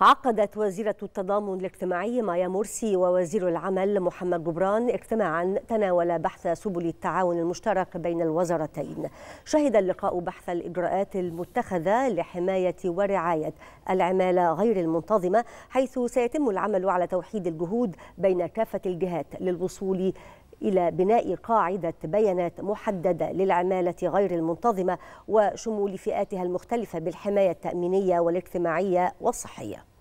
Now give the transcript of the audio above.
عقدت وزيرة التضامن الاجتماعي مايا مرسي ووزير العمل محمد جبران اجتماعا تناول بحث سبل التعاون المشترك بين الوزارتين شهد اللقاء بحث الإجراءات المتخذة لحماية ورعاية العمالة غير المنتظمة حيث سيتم العمل على توحيد الجهود بين كافة الجهات للوصول إلى بناء قاعدة بيانات محددة للعمالة غير المنتظمة وشمول فئاتها المختلفة بالحماية التأمينية والاجتماعية والصحية